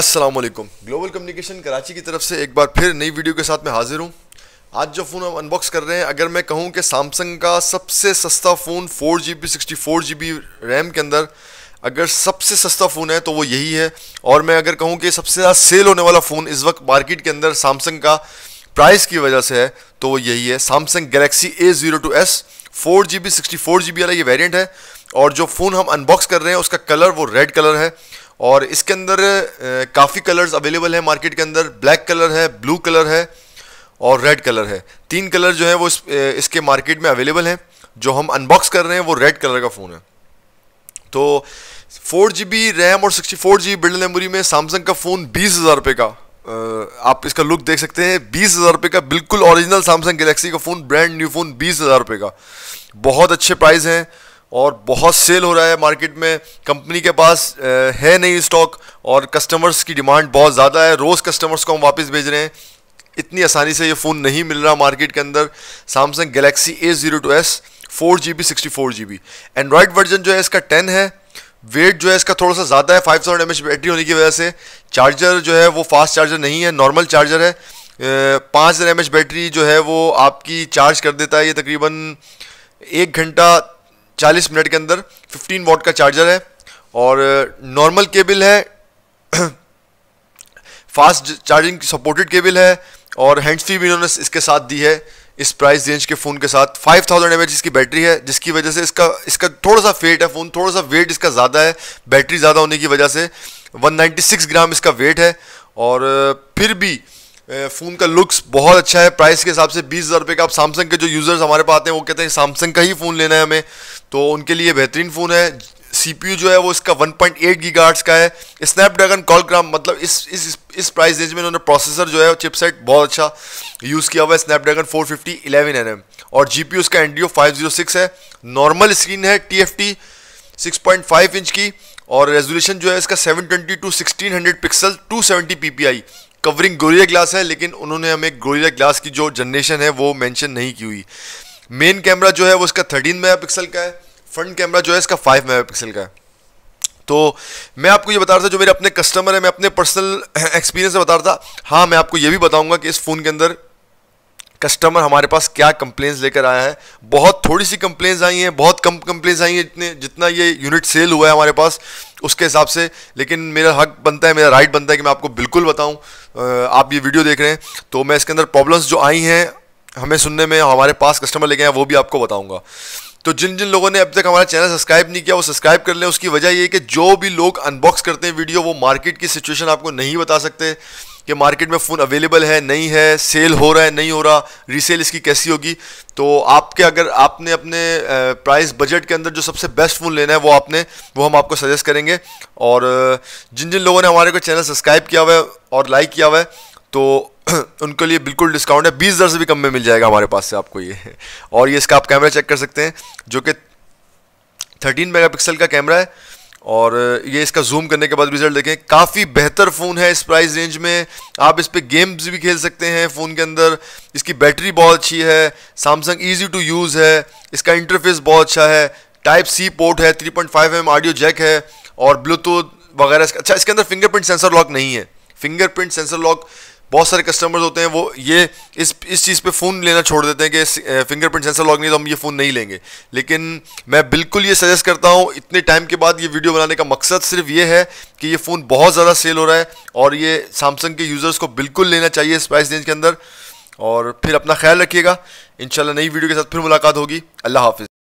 अस्सलाम वालेकुम global communication Karachi की तरफ से एक बार फिर नई वीडियो के साथ मैं हाजिर हूँ आज जो फ़ोन हम अनबॉक्स कर रहे हैं अगर मैं कहूँ कि सैमसंग का सबसे सस्ता phone four G B sixty four G B RAM के अंदर अगर सबसे सस्ता फ़ोन है तो वो यही है और मैं अगर कहूँ कि सबसे ज़्यादा सेल होने वाला फ़ोन इस वक्त मार्केट के अंदर सैमसंग का प्राइस की वजह से है तो वो यही है Samsung Galaxy A zero two S four G B sixty four G B वाला ये वेरियंट है और जो फ़ोन हम अनबॉक्स कर रहे हैं उसका कलर वो रेड कलर है और इसके अंदर काफ़ी कलर्स अवेलेबल है मार्केट के अंदर ब्लैक कलर है ब्लू कलर है और रेड कलर है तीन कलर जो है वो इस, इसके मार्केट में अवेलेबल हैं जो हम अनबॉक्स कर रहे हैं वो रेड कलर का फ़ोन है तो फोर जी बी रैम और sixty four G built memory में सैमसंग का फ़ोन बीस हज़ार रुपये का आप इसका लुक देख सकते हैं बीस हज़ार रुपये का बिल्कुल ओरिजिनल सैमसंग गलेक्सी का फ़ोन ब्रांड न्यू फ़ोन बीस हज़ार रुपये का बहुत अच्छे प्राइस हैं और बहुत सेल हो रहा है मार्केट में कंपनी के पास है नहीं स्टॉक और कस्टमर्स की डिमांड बहुत ज़्यादा है रोज़ कस्टमर्स को हम वापस भेज रहे हैं इतनी आसानी से ये फ़ोन नहीं मिल रहा मार्केट के अंदर Samsung Galaxy A zero two S four G B sixty four G B android version जो है इसका टेन है वेट जो है इसका थोड़ा सा ज़्यादा है five thousand M H battery होने की वजह से चार्जर जो है वो फास्ट चार्जर नहीं है नॉर्मल चार्जर है पाँच हज़ार एम एच बैटरी जो है वो आपकी चार्ज कर देता है ये तकरीबन एक घंटा 40 मिनट के अंदर 15 वॉट का चार्जर है और नॉर्मल uh, केबल है फास्ट चार्जिंग सपोर्टेड केबल है और हैंड्स फ्री भी इन्होंने इसके साथ दी है इस प्राइस रेंज के फ़ोन के साथ 5000 थाउजेंड एम इसकी बैटरी है जिसकी वजह से इसका इसका थोड़ा सा फेट है फ़ोन थोड़ा सा वेट इसका ज़्यादा है बैटरी ज़्यादा होने की वजह से 196 ग्राम इसका वेट है और uh, फिर भी फ़ोन uh, का लुक्स बहुत अच्छा है प्राइस के हिसाब से बीस हज़ार रुपये का आप सैमसंग के जो यूज़र्स हमारे पास आते हैं वो कहते हैं सैमसंग का ही फ़ोन लेना है हमें तो उनके लिए बेहतरीन फ़ोन है सी जो है वो इसका 1.8 पॉइंट का है स्नैपड्रैगन कॉलग्राम मतलब इस इस इस प्राइस रेंज में उन्होंने प्रोसेसर जो है चिपसेट बहुत अच्छा यूज़ किया हुआ है स्नैपड्रैगन 450 फिफ्टी एलेवन एन और जी पी उसका N D O five zero six है नॉर्मल स्क्रीन है T F T six point five inch की और रेजोल्यूशन जो है इसका seven twenty two sixteen hundred pixel two seventy P P I covering Gorilla glass है लेकिन उन्होंने हमें गोरिया ग्लास की जो जनरेशन है वो मैंशन नहीं की हुई मेन कैमरा जो है वो इसका थर्टीन मेगा पिक्सल का है फ्रंट कैमरा जो है इसका फाइव मेगा पिक्सल का है तो मैं आपको ये बता रहा था जो मेरे अपने कस्टमर है मैं अपने पर्सनल एक्सपीरियंस से बता रहा था हाँ मैं आपको ये भी बताऊंगा कि इस फ़ोन के अंदर कस्टमर हमारे पास क्या कंप्लेंट्स लेकर आया है बहुत थोड़ी सी कंप्लेंट्स आई हैं बहुत कम कंप्लेंट्स आई हैं जितने जितना ये यूनिट सेल हुआ है हमारे पास उसके हिसाब से लेकिन मेरा हक बनता है मेरा राइट बनता है कि मैं आपको बिल्कुल बताऊं आप ये वीडियो देख रहे हैं तो मैं इसके अंदर प्रॉब्लम्स जो आई हैं हमें सुनने में हमारे पास कस्टमर लेके आए वो भी आपको बताऊँगा तो जिन जिन लोगों ने अब तक हमारा चैनल सब्सक्राइब नहीं किया वो सब्सक्राइब कर लें उसकी वजह ये कि जो भी लोग अनबॉक्स करते हैं वीडियो वो मार्केट की सिचुएशन आपको नहीं बता सकते कि मार्केट में फ़ोन अवेलेबल है नहीं है सेल हो रहा है नहीं हो रहा रीसेल इसकी कैसी होगी तो आपके अगर आपने अपने प्राइस बजट के अंदर जो सबसे बेस्ट फ़ोन लेना है वो आपने वो हम आपको सजेस्ट करेंगे और जिन जिन लोगों ने हमारे को चैनल सब्सक्राइब किया हुआ है और लाइक किया हुआ है तो उनके लिए बिल्कुल डिस्काउंट है बीस हज़ार से भी कम में मिल जाएगा हमारे पास से आपको ये और ये इसका आप कैमरा चेक कर सकते हैं जो कि थर्टीन मेगा का कैमरा है और ये इसका जूम करने के बाद रिजल्ट देखें काफ़ी बेहतर फ़ोन है इस प्राइस रेंज में आप इस पर गेम्स भी खेल सकते हैं फ़ोन के अंदर इसकी बैटरी बहुत अच्छी है सैमसंग ईजी टू यूज़ है इसका इंटरफेस बहुत अच्छा है टाइप सी पोर्ट है 3.5 पॉइंट एम ऑडियो जैक है और ब्लूटूथ वगैरह अच्छा इसके अंदर फिंगरप्रिंट सेंसर लॉक नहीं है फिंगरप्रिंट सेंसर लॉक बहुत सारे कस्टमर्स होते हैं वो ये इस इस चीज़ पे फ़ोन लेना छोड़ देते हैं कि फिंगरप्रिंट सेंसर लॉग नहीं तो हम ये फ़ोन नहीं लेंगे लेकिन मैं बिल्कुल ये सजेस्ट करता हूँ इतने टाइम के बाद ये वीडियो बनाने का मकसद सिर्फ ये है कि ये फ़ोन बहुत ज़्यादा सेल हो रहा है और ये सैमसंग के यूज़र्स को बिल्कुल लेना चाहिए इस प्राइस रेंज के अंदर और फिर अपना ख्याल रखिएगा इन नई वीडियो के साथ फिर मुलाकात होगी अल्लाह हाफिज़